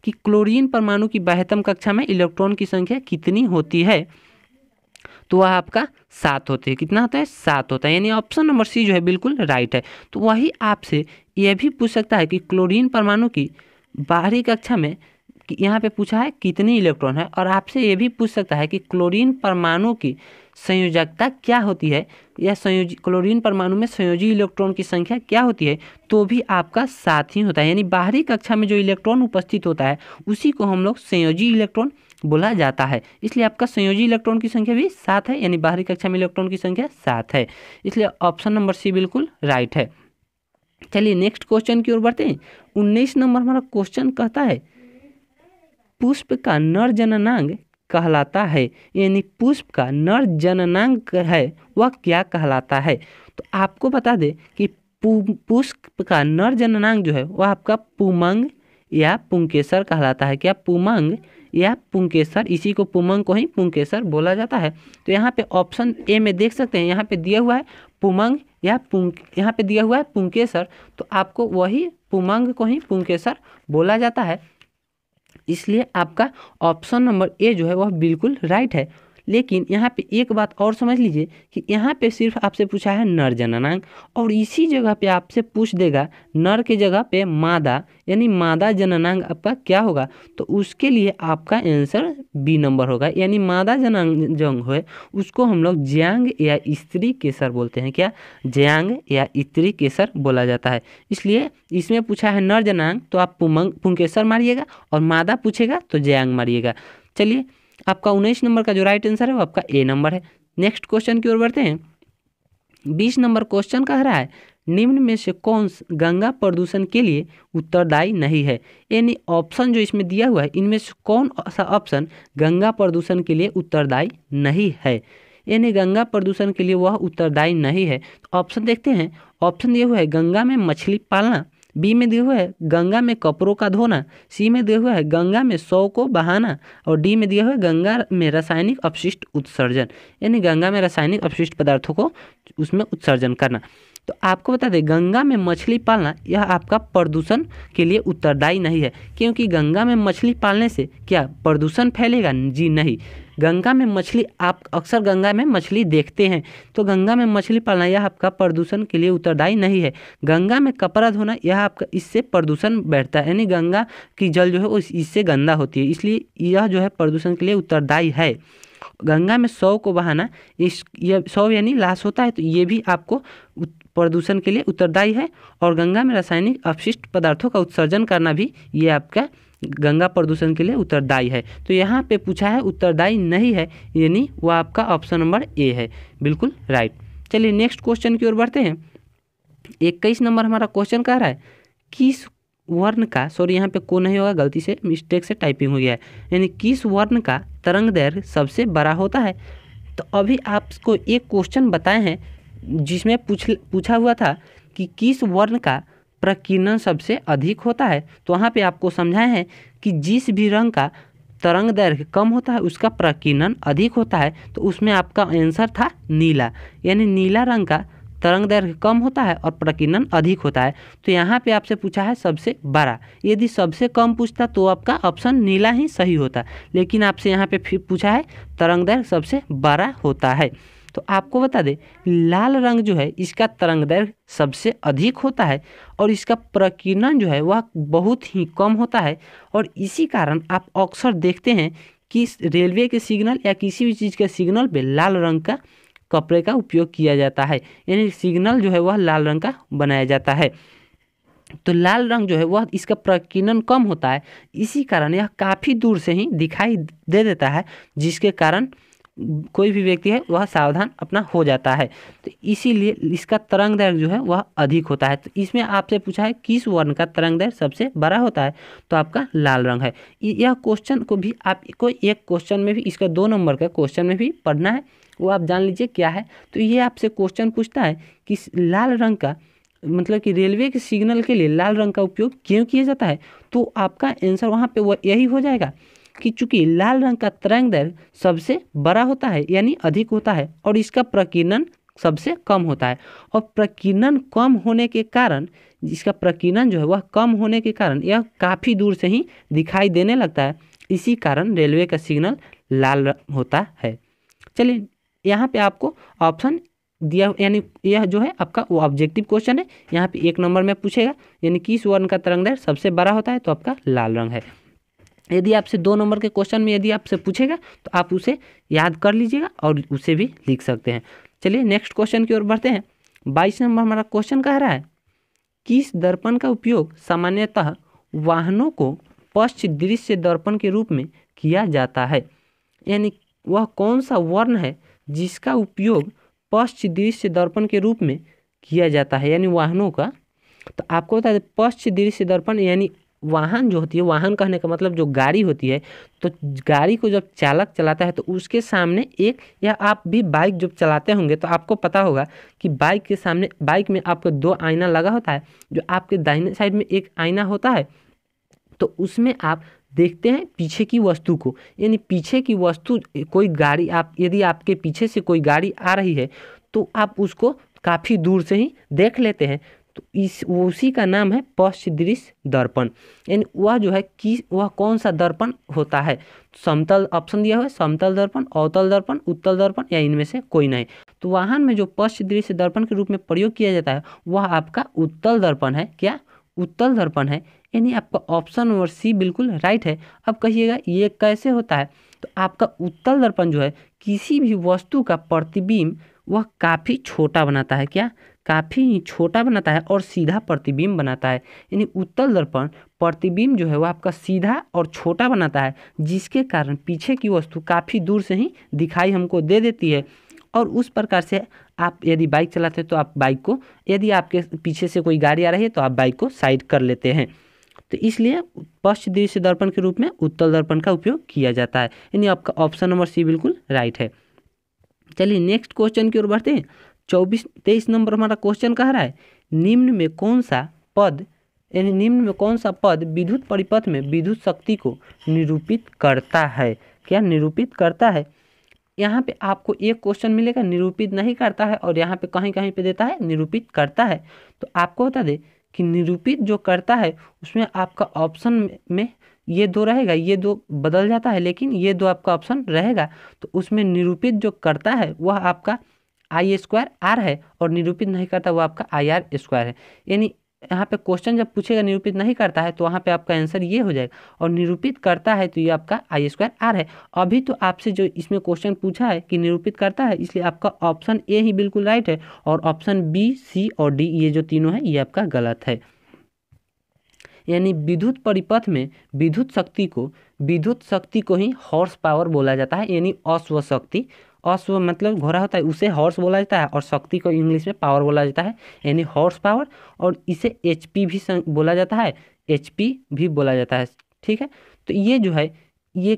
कि क्लोरीन परमाणु की बाह्यतम कक्षा में इलेक्ट्रॉन की संख्या कितनी होती है तो वह आपका सात होते है कितना होता है सात होता है यानी ऑप्शन नंबर सी जो है बिल्कुल राइट है तो वही आपसे यह भी पूछ सकता है कि क्लोरीन परमाणु की बाहरी कक्षा में यहाँ पे पूछा है कितने इलेक्ट्रॉन है और आपसे ये भी पूछ सकता है कि क्लोरीन परमाणु की संयोजकता क्या होती है या संयोज क्लोरीन परमाणु में संयोजी इलेक्ट्रॉन की संख्या क्या होती है तो भी आपका साथ ही होता है यानी बाहरी कक्षा में जो इलेक्ट्रॉन उपस्थित होता है उसी को हम लोग संयोजी इलेक्ट्रॉन बोला जाता है इसलिए आपका संयोजी इलेक्ट्रॉन की संख्या भी सात है यानी बाहरी कक्षा में इलेक्ट्रॉन की संख्या सात है इसलिए ऑप्शन नंबर सी बिल्कुल राइट है चलिए नेक्स्ट क्वेश्चन की ओर बढ़ते हैं उन्नीस नंबर हमारा क्वेश्चन कहता है पुष्प का नर जननांग कहलाता है यानी पुष्प का नर जननांग है वह क्या कहलाता है तो आपको बता दें कि पुष्प का नर जननांग जो है वह आपका पुमंग या पुंकेसर कहलाता है क्या पुमंग या पुंकेसर इसी को पुमंग को ही पुंकेसर बोला जाता है तो यहाँ पे ऑप्शन ए में देख सकते हैं यहाँ पे दिया हुआ है पुमंग या पुंक यहाँ पे दिया हुआ है पुंकेसर तो आपको वही पुमंग को ही पुंकेसर बोला जाता है इसलिए आपका ऑप्शन नंबर ए जो है वह बिल्कुल राइट है लेकिन यहाँ पे एक बात और समझ लीजिए कि यहाँ पे सिर्फ आपसे पूछा है नर जननांग और इसी जगह पे आपसे पूछ देगा नर के जगह पे मादा यानी मादा जननांग आपका क्या होगा तो उसके लिए आपका आंसर बी नंबर होगा यानी मादा जनांग जंग हो उसको हम लोग ज्यांग या स्त्री केसर बोलते हैं क्या ज्यांग या स्त्री केसर बोला जाता है इसलिए इसमें पूछा है नर जनांग तो आप पुमंग पुंकेसर मारिएगा और मादा पूछेगा तो ज्यांग मारिएगा चलिए आपका उन्नीस नंबर का जो राइट आंसर है वो आपका ए नंबर है नेक्स्ट क्वेश्चन की ओर बढ़ते हैं बीस नंबर क्वेश्चन कह रहा है निम्न में से कौन गंगा प्रदूषण के लिए उत्तरदायी नहीं है यानी ऑप्शन जो इसमें दिया हुआ है इनमें से कौन सा ऑप्शन गंगा प्रदूषण के लिए उत्तरदायी नहीं है यानी गंगा प्रदूषण के लिए वह उत्तरदायी नहीं है तो ऑप्शन देखते हैं ऑप्शन दिया हुआ है गंगा में मछली पालना बी में दिया हुआ है गंगा में कपड़ों का धोना सी में दिया हुआ है गंगा में सौ को बहाना और डी में दिया हुआ है गंगा में रासायनिक अपशिष्ट उत्सर्जन यानी गंगा में रासायनिक अपशिष्ट पदार्थों को उसमें उत्सर्जन करना तो आपको बता दें गंगा में मछली पालना यह आपका प्रदूषण के लिए उत्तरदायी नहीं है क्योंकि गंगा में मछली पालने से क्या प्रदूषण फैलेगा जी नहीं गंगा में मछली आप अक्सर गंगा में मछली देखते हैं तो गंगा में मछली पालना यह आपका प्रदूषण के लिए उत्तरदायी नहीं है गंगा में कपड़ा धोना यह आपका इससे प्रदूषण बैठता है यानी गंगा की जल जो है इससे गंदा होती है इसलिए यह जो है प्रदूषण के लिए उत्तरदायी है गंगा में शव को बहाना इस यह शव यानी लाश होता है तो ये भी आपको प्रदूषण के लिए उत्तरदायी है और गंगा में रासायनिक अपशिष्ट पदार्थों का उत्सर्जन करना भी ये आपका गंगा प्रदूषण के लिए उत्तरदायी है तो यहाँ पे पूछा है उत्तरदायी नहीं है यानी वह आपका ऑप्शन नंबर ए है बिल्कुल राइट चलिए नेक्स्ट क्वेश्चन की ओर बढ़ते हैं इक्कीस नंबर हमारा क्वेश्चन कह रहा है किस वर्ण का सॉरी यहाँ पे को नहीं होगा गलती से मिस्टेक से टाइपिंग हो गया है यानी किस वर्ण का तरंग दैर्घ्य सबसे बड़ा होता है तो अभी आपको एक क्वेश्चन बताए हैं जिसमें पूछ पूछा हुआ था कि किस वर्ण का प्रकीर्णन सबसे अधिक होता है तो वहाँ पे आपको समझाए हैं कि जिस भी रंग का तरंग दैर्घ्य कम होता है उसका प्रकीर्णन अधिक होता है तो उसमें आपका आंसर था नीला यानी नीला रंग का तरंग दैर्घ्य कम होता है और प्रकीर्णन अधिक होता है तो यहाँ पे आपसे पूछा है सबसे बड़ा यदि सबसे कम पूछता तो आपका ऑप्शन नीला ही सही होता लेकिन आपसे यहाँ पे फिर पूछा है तरंग दैर्घ्य सबसे बड़ा होता है तो आपको बता दें लाल रंग जो है इसका तरंग सबसे अधिक होता है और इसका प्रकीर्णन जो है वह बहुत ही कम होता है और इसी कारण आप अक्सर देखते हैं कि रेलवे के सिग्नल या किसी भी चीज़ के सिग्नल पे लाल रंग का कपड़े का उपयोग किया जाता है यानी सिग्नल जो है वह लाल रंग का बनाया जाता है तो लाल रंग जो है वह इसका प्रकीर्णन कम होता है इसी कारण यह काफ़ी दूर से ही दिखाई दे देता है जिसके कारण कोई भी व्यक्ति है वह सावधान अपना हो जाता है तो इसीलिए इसका तरंग दर जो है वह अधिक होता है तो इसमें आपसे पूछा है किस वर्ण का तरंग दर सबसे बड़ा होता है तो आपका लाल रंग है यह क्वेश्चन को भी आपको एक क्वेश्चन में भी इसका दो नंबर का क्वेश्चन में भी पढ़ना है वो आप जान लीजिए क्या है तो ये आपसे क्वेश्चन पूछता है कि लाल रंग का मतलब कि रेलवे के सिग्नल के लिए लाल रंग का उपयोग क्यों किया जाता है तो आपका आंसर वहाँ पे वह यही हो जाएगा कि चूंकि लाल रंग का तरंग दैर्घ्य सबसे बड़ा होता है यानी अधिक होता है और इसका प्रकीर्णन सबसे कम होता है और प्रकीर्णन कम होने के कारण इसका प्रकीर्णन जो है वह कम होने के कारण यह काफ़ी दूर से ही दिखाई देने लगता है इसी कारण रेलवे का सिग्नल लाल होता है चलिए यहाँ पे आपको ऑप्शन दिया यानी यह जो है आपका वो ऑब्जेक्टिव क्वेश्चन है यहाँ पे एक नंबर में पूछेगा यानी किस वर्ण का तरंग सबसे बड़ा होता है तो आपका लाल रंग है यदि आपसे दो नंबर के क्वेश्चन में यदि आपसे पूछेगा तो आप उसे याद कर लीजिएगा और उसे भी लिख सकते हैं चलिए नेक्स्ट क्वेश्चन की ओर बढ़ते हैं बाईस नंबर हमारा क्वेश्चन कह रहा है किस दर्पण का उपयोग सामान्यतः वाहनों को पश्च दृश्य दर्पण के रूप में किया जाता है यानी वह कौन सा वर्ण है जिसका उपयोग पश्च दृश्य दर्पण के रूप में किया जाता है यानी वाहनों का तो आपको बता दें पश्च दृश्य दर्पण यानी वाहन जो होती है वाहन कहने का मतलब जो गाड़ी होती है तो गाड़ी को जब चालक चलाता है तो उसके सामने एक या आप भी बाइक जब चलाते होंगे तो आपको पता होगा कि बाइक के सामने बाइक में आपको दो आईना लगा होता है जो आपके दाहिने साइड में एक आईना होता है तो उसमें आप देखते हैं पीछे की वस्तु को यानी पीछे की वस्तु कोई गाड़ी आप यदि आपके पीछे से कोई गाड़ी आ रही है तो आप उसको काफ़ी दूर से ही देख लेते हैं तो इस उसी का नाम है पश्च दृश्य दर्पण यानी वह जो है कि वह कौन सा दर्पण होता है समतल ऑप्शन दिया हुआ है समतल दर्पण अवतल दर्पण उत्तल दर्पण या इनमें से कोई नहीं तो वाहन में जो पश्च दृश्य दर्पण के रूप में प्रयोग किया जाता है वह आपका उत्तल दर्पण है क्या उत्तल दर्पण है यानी आपका ऑप्शन नंबर सी बिल्कुल राइट है अब कहिएगा ये कैसे होता है तो आपका उत्तल दर्पण जो है किसी भी वस्तु का प्रतिबिंब वह काफ़ी छोटा बनाता है क्या काफ़ी ही छोटा बनाता है और सीधा प्रतिबिंब बनाता है यानी उत्तल दर्पण प्रतिबिंब जो है वो आपका सीधा और छोटा बनाता है जिसके कारण पीछे की वस्तु काफ़ी दूर से ही दिखाई हमको दे देती है और उस प्रकार से आप यदि बाइक चलाते हैं तो आप बाइक को यदि आपके पीछे से कोई गाड़ी आ रही है तो आप बाइक को साइड कर लेते हैं तो इसलिए पश्च दृश्य दर्पण के रूप में उत्तल दर्पण का उपयोग किया जाता है यानी आपका ऑप्शन नंबर सी बिल्कुल राइट है चलिए नेक्स्ट क्वेश्चन की ओर बढ़ते हैं चौबीस तेईस नंबर हमारा क्वेश्चन कह रहा है निम्न में कौन सा पद यानी निम्न में कौन सा पद विद्युत परिपथ में विद्युत शक्ति को निरूपित करता है क्या निरूपित करता है यहाँ पे आपको एक क्वेश्चन मिलेगा निरूपित नहीं करता है और यहाँ पे कहीं कहीं पे देता है निरूपित करता है तो आपको बता दें कि निरूपित जो करता है उसमें आपका ऑप्शन में ये दो रहेगा ये दो बदल जाता है लेकिन ये दो आपका ऑप्शन रहेगा तो उसमें निरूपित जो करता है वह आपका आई स्क्वायर आर है और निरूपित नहीं करता वो आपका आई आर स्क्वायर है यानी यहाँ पे क्वेश्चन जब पूछेगा निरूपित नहीं करता है तो वहाँ पे आपका आंसर ये हो जाएगा और निरूपित करता है तो ये आपका आई स्क्वायर आर है अभी तो आपसे जो इसमें क्वेश्चन पूछा है कि निरूपित करता है इसलिए आपका ऑप्शन ए ही बिल्कुल राइट है और ऑप्शन बी सी और डी ये जो तीनों है ये आपका गलत है यानी विद्युत परिपथ में विद्युत शक्ति को विद्युत शक्ति को ही हॉर्स पावर बोला जाता है यानी शक्ति अश्व मतलब घोड़ा होता है उसे हॉर्स बोला जाता है और शक्ति को इंग्लिश में पावर बोला जाता है यानी हॉर्स पावर और इसे एच भी बोला जाता है एच भी बोला जाता है ठीक है तो ये जो है ये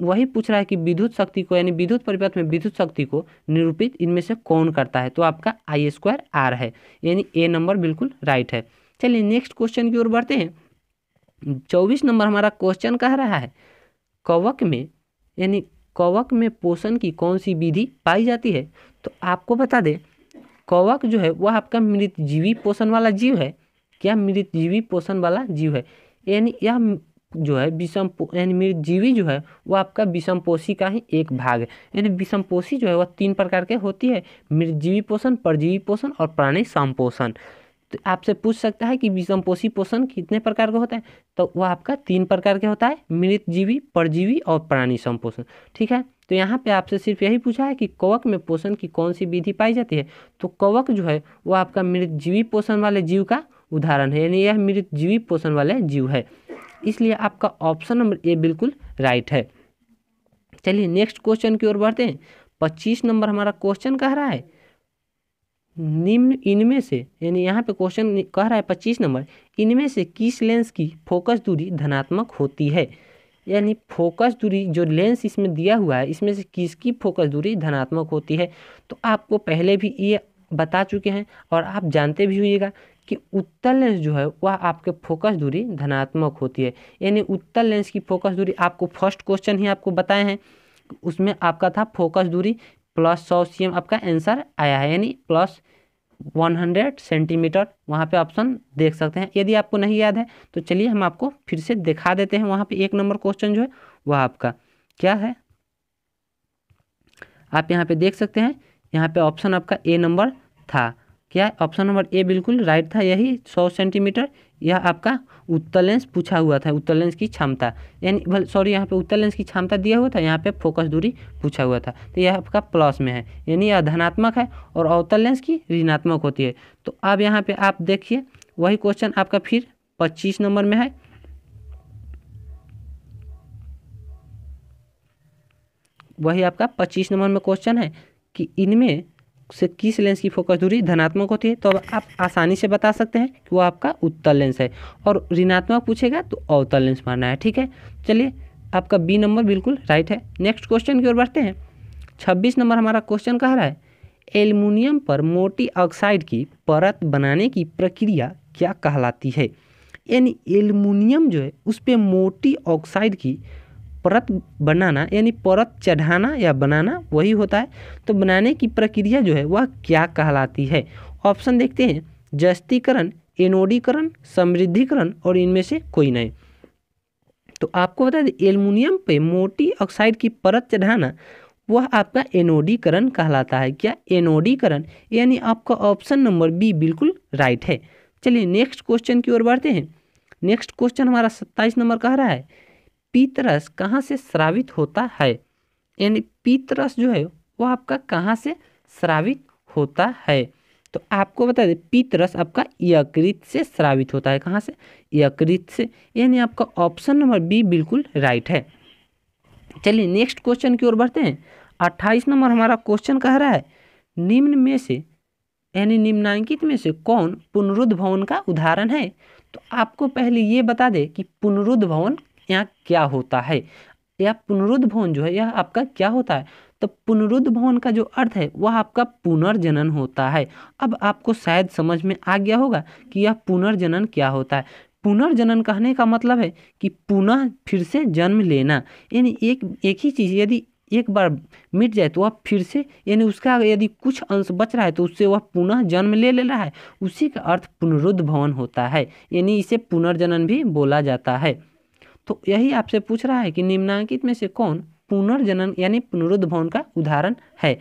वही पूछ रहा है कि विद्युत शक्ति को यानी विद्युत परिपथ में विद्युत शक्ति को निरूपित इनमें से कौन करता है तो आपका आई स्क्वायर आर है यानी ए नंबर बिल्कुल राइट है चलिए नेक्स्ट क्वेश्चन की ओर बढ़ते हैं चौबीस नंबर हमारा क्वेश्चन कह रहा है कवक में यानी कवक में पोषण की कौन सी विधि पाई जाती है तो आपको बता दें कवक जो है वह आपका मृत जीवी पोषण वाला जीव है क्या मृत जीवी पोषण वाला जीव है यानी यह जो है विषम यानी मृतजीवी जो है वह आपका विषम पोषी का ही एक भाग है यानी विषम पोषी जो है वह तीन प्रकार के होती है मृत जीवी पोषण परजीवी पोषण और प्राणी समपोषण तो आपसे पूछ सकता है कि पोषी पोषण कितने प्रकार का होता है तो वह आपका तीन प्रकार के होता है मृत जीवी परजीवी और प्राणी संपोषण ठीक है तो यहाँ पे आपसे सिर्फ यही पूछा है कि कवक में पोषण की कौन सी विधि पाई जाती है तो कवक जो है वह आपका मृत जीवी पोषण वाले जीव का उदाहरण है यानी यह मृत जीवी पोषण वाले जीव है इसलिए आपका ऑप्शन नंबर ए बिल्कुल राइट है चलिए नेक्स्ट क्वेश्चन की ओर बढ़ते हैं पच्चीस नंबर हमारा क्वेश्चन कह रहा है निम्न इनमें से यानी यहाँ पे क्वेश्चन कह रहा है पच्चीस नंबर इनमें से किस लेंस की फोकस दूरी धनात्मक होती है यानी फोकस दूरी जो लेंस इसमें दिया हुआ है इसमें से किसकी फोकस दूरी धनात्मक होती है तो आपको पहले भी ये बता चुके हैं और आप जानते भी होइएगा कि उत्तर लेंस जो है वह आपके फोकस दूरी धनात्मक होती है यानी उत्तर लेंस की फोकस दूरी आपको फर्स्ट क्वेश्चन ही आपको बताए हैं उसमें आपका था फोकस दूरी प्लस सौ सी आपका आंसर आया है यानी प्लस 100 सेंटीमीटर वहाँ पे ऑप्शन देख सकते हैं यदि आपको नहीं याद है तो चलिए हम आपको फिर से दिखा देते हैं वहाँ पे एक नंबर क्वेश्चन जो है वह आपका क्या है आप यहाँ पे देख सकते हैं यहाँ पे ऑप्शन आपका ए नंबर था क्या ऑप्शन नंबर ए बिल्कुल राइट था यही 100 सेंटीमीटर यह आपका उत्तर लेंस पूछा हुआ था उत्तर लेंस की क्षमता यानी सॉरी यहाँ पे उत्तर लेंस की क्षमता दिया हुआ था यहाँ पे फोकस दूरी पूछा हुआ था तो यह आपका प्लस में है यानी यह धनात्मक है और अवतल लेंस की ऋणात्मक होती है तो अब यहाँ पे आप देखिए वही क्वेश्चन आपका फिर पच्चीस नंबर में है वही आपका पच्चीस नंबर में क्वेश्चन है कि इनमें से किस लेंस की फोकस दूरी धनात्मक होती है तो अब आप आसानी से बता सकते हैं कि वो आपका उत्तल लेंस है और ऋणात्मक पूछेगा तो अवतल लेंस मानना है ठीक है चलिए आपका बी नंबर बिल्कुल राइट है नेक्स्ट क्वेश्चन की ओर बढ़ते हैं छब्बीस नंबर हमारा क्वेश्चन कह रहा है एल्यूमिनियम पर मोटी ऑक्साइड की परत बनाने की प्रक्रिया क्या कहलाती है यानी एल्यूमिनियम जो है उस पर मोटी ऑक्साइड की परत बनाना यानी परत चढ़ाना या बनाना वही होता है तो बनाने की प्रक्रिया जो है वह क्या कहलाती है ऑप्शन देखते हैं जस्तीकरण एनोडीकरण समृद्धिकरण और इनमें से कोई नहीं तो आपको बता दें एल्युमिनियम पे मोटी ऑक्साइड की परत चढ़ाना वह आपका एनोडीकरण कहलाता है क्या एनोडीकरण यानी आपका ऑप्शन नंबर बी बिल्कुल राइट है चलिए नेक्स्ट क्वेश्चन की ओर बढ़ते हैं नेक्स्ट क्वेश्चन हमारा सत्ताईस नंबर कह रहा है पीतरस कहाँ से श्रावित होता है यानी पीतरस जो है वो आपका कहाँ से श्रावित होता है तो आपको बता दें पीतरस आपका यकृत से श्रावित होता है कहाँ से यकृत से यानी आपका ऑप्शन नंबर बी बिल्कुल राइट है चलिए नेक्स्ट क्वेश्चन की ओर बढ़ते हैं अट्ठाईस नंबर हमारा क्वेश्चन कह रहा है निम्न में से यानी निम्नांकित में से कौन पुनरुद्ध भवन का उदाहरण है तो आपको पहले ये बता दें कि पुनरुद्ध भवन यहाँ क्या होता है यह भवन जो है यह आपका क्या होता है तो पुनरुद्ध भवन का जो अर्थ है वह आपका पुनर्जनन होता है अब आपको शायद समझ में आ गया होगा कि यह पुनर्जनन क्या होता है पुनर्जनन कहने का मतलब है कि पुनः फिर से जन्म लेना यानी एक एक ही चीज़ यदि एक बार मिट जाए तो वह फिर से यानी उसका यदि कुछ अंश बच रहा है तो उससे वह पुनः जन्म ले ले रहा है उसी का अर्थ पुनरुद्ध भवन होता है यानी इसे पुनर्जनन भी बोला जाता है तो यही आपसे पूछ रहा है कि निम्नांकित में से कौन पुनर्जनन यानी पुनरुद्भवन का उदाहरण है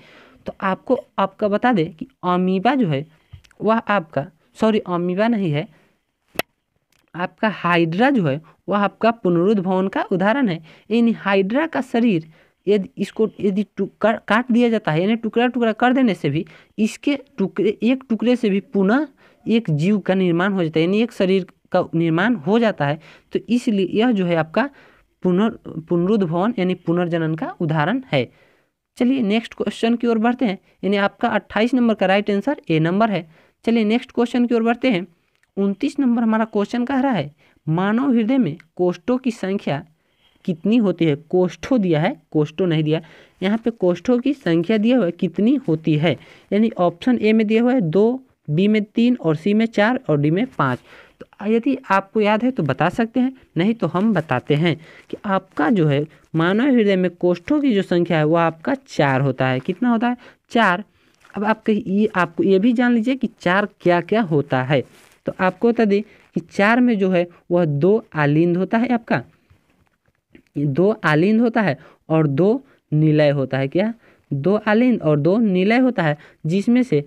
तो आपको आपका बता दें कि अमीबा जो है वह आपका सॉरी अमीबा नहीं है आपका हाइड्रा जो है वह आपका पुनरुद्भवन का उदाहरण है यानी हाइड्रा का शरीर यदि इसको यदि काट दिया जाता है यानी टुकड़ा टुकड़ा कर देने से भी इसके टुकड़े एक टुकड़े से भी पुनः एक जीव का निर्माण हो जाता है यानी एक शरीर का निर्माण हो जाता है तो इसलिए यह जो है आपका पुनर् पुनरुद्भवन यानी पुनर्जनन का उदाहरण है चलिए नेक्स्ट क्वेश्चन की ओर बढ़ते हैं यानी आपका अट्ठाईस नंबर का राइट आंसर ए नंबर है चलिए नेक्स्ट क्वेश्चन की ओर बढ़ते हैं उनतीस नंबर हमारा क्वेश्चन कह रहा है मानव हृदय में कोष्ठों की संख्या कितनी होती है कोष्ठों दिया है कोष्ठों नहीं दिया यहाँ पे कोष्ठों की संख्या दिया हुआ है कितनी होती है यानी ऑप्शन ए में दिया हुआ है दो बी में तीन और सी में चार और डी में पाँच तो यदि आपको याद है तो बता सकते हैं नहीं तो हम बताते हैं कि आपका जो है मानव हृदय में कोष्ठों की जो संख्या है वह आपका चार होता है कितना होता है चार अब आपके ये आपको ये भी जान लीजिए कि चार क्या क्या होता है तो आपको बता दें कि चार में जो है वह दो आलिंद होता है आपका दो आलिंद होता है और दो निलय होता है क्या दो आलिंद और दो निलय होता है जिसमें से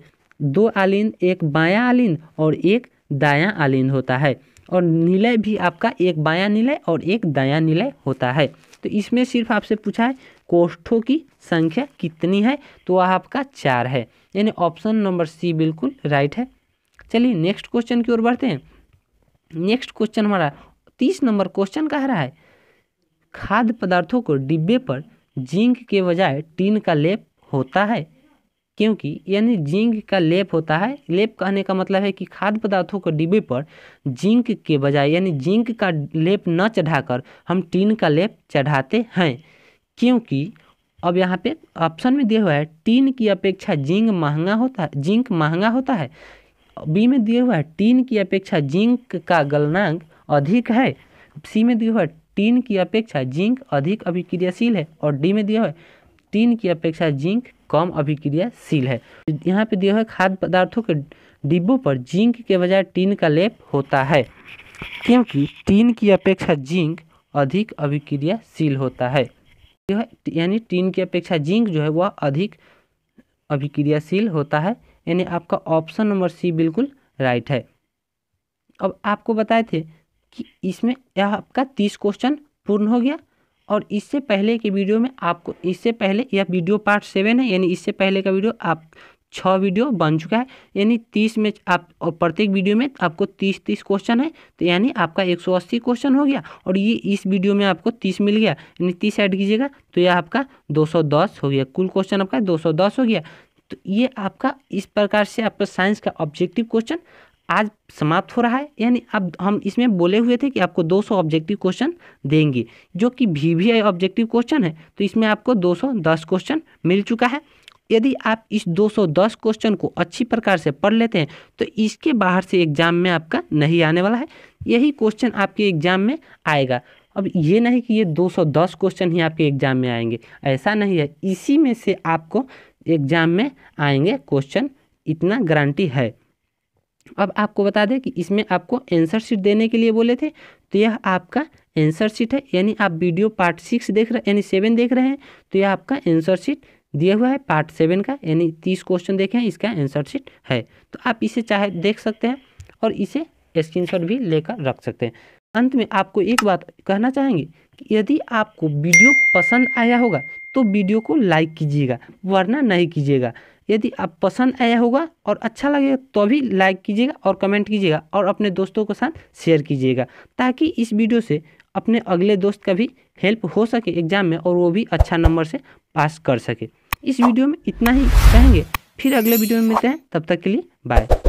दो आलिंद एक बायां आलिंद और एक दायां आलिंद होता है और निलय भी आपका एक बायां निलय और एक दायां निलय होता है तो इसमें सिर्फ आपसे पूछा है कोष्ठों की संख्या कितनी है तो वह आपका चार है यानी ऑप्शन नंबर सी बिल्कुल राइट है चलिए नेक्स्ट क्वेश्चन की ओर बढ़ते हैं नेक्स्ट क्वेश्चन हमारा तीस नंबर क्वेश्चन कह रहा है खाद्य पदार्थों को डिब्बे पर जिंक के बजाय टीन का लेप होता है क्योंकि यानी जिंक का लेप होता है लेप कहने का मतलब है कि खाद्य पदार्थों के डिब्बे पर जिंक के बजाय यानी जिंक का लेप न चढ़ाकर हम टीन का लेप चढ़ाते हैं क्योंकि अब यहाँ पे ऑप्शन में दिया हुआ है टीन की अपेक्षा जिंक महंगा होता है जिंक महंगा होता है बी में दिया हुआ है टीन की अपेक्षा जिंक का गलनांक अधिक है सी में दिया हुआ है टीन की अपेक्षा जिंक अधिक अभिक्रियाशील है और डी में दिया हुआ है तीन की अपेक्षा जिंक कम अभिक्रियाशील है यहाँ पे दिया हुआ खाद्य पदार्थों के डिब्बों पर जिंक के बजाय टीन का लेप होता है क्योंकि टीन की अपेक्षा जिंक अधिक अभिक्रियाशील होता है है यानी टीन की अपेक्षा जिंक जो है वह अधिक अभिक्रियाशील होता है यानी आपका ऑप्शन नंबर सी बिल्कुल राइट है अब आपको बताए थे कि इसमें यह आपका तीस क्वेश्चन पूर्ण हो गया और इससे पहले के वीडियो में आपको इससे पहले यह वीडियो पार्ट सेवन है यानी इससे पहले का वीडियो आप छः वीडियो बन चुका है यानी तीस में आप और प्रत्येक वीडियो में आपको तीस तीस क्वेश्चन है तो यानी आपका एक सौ अस्सी क्वेश्चन हो गया और ये इस वीडियो में आपको तीस मिल गया यानी तीस ऐड कीजिएगा तो यह आपका दो सौ दस हो गया कुल क्वेश्चन आपका दो सौ दस हो गया तो ये आपका इस प्रकार से आपका साइंस का ऑब्जेक्टिव क्वेश्चन आज समाप्त हो रहा है यानी अब हम इसमें बोले हुए थे कि आपको 200 ऑब्जेक्टिव क्वेश्चन देंगे जो कि V V I objective question है तो इसमें आपको 210 क्वेश्चन मिल चुका है यदि आप इस 210 क्वेश्चन को अच्छी प्रकार से पढ़ लेते हैं तो इसके बाहर से एग्जाम में आपका नहीं आने वाला है यही क्वेश्चन आपके एग्जाम में आएगा अब ये नहीं कि ये 210 क्वेश्चन ही आपके एग्जाम में आएंगे ऐसा नहीं है इसी में से आपको एग्जाम में आएंगे क्वेश्चन इतना गारंटी है अब आपको बता दें कि इसमें आपको एंसर शीट देने के लिए बोले थे तो यह आपका एंसर शीट है यानी आप वीडियो पार्ट सिक्स देख रहे यानी सेवन देख रहे हैं तो यह आपका एंसर शीट दिया हुआ है पार्ट सेवन का यानी तीस क्वेश्चन देखे हैं इसका एंसर शीट है तो आप इसे चाहे देख सकते हैं और इसे स्क्रीन भी लेकर रख सकते हैं अंत में आपको एक बात कहना चाहेंगे कि यदि आपको वीडियो पसंद आया होगा तो वीडियो को लाइक कीजिएगा वरना नहीं कीजिएगा यदि आप पसंद आया होगा और अच्छा लगेगा तो भी लाइक कीजिएगा और कमेंट कीजिएगा और अपने दोस्तों के साथ शेयर कीजिएगा ताकि इस वीडियो से अपने अगले दोस्त का भी हेल्प हो सके एग्ज़ाम में और वो भी अच्छा नंबर से पास कर सके इस वीडियो में इतना ही कहेंगे फिर अगले वीडियो में मिलते हैं तब तक के लिए बाय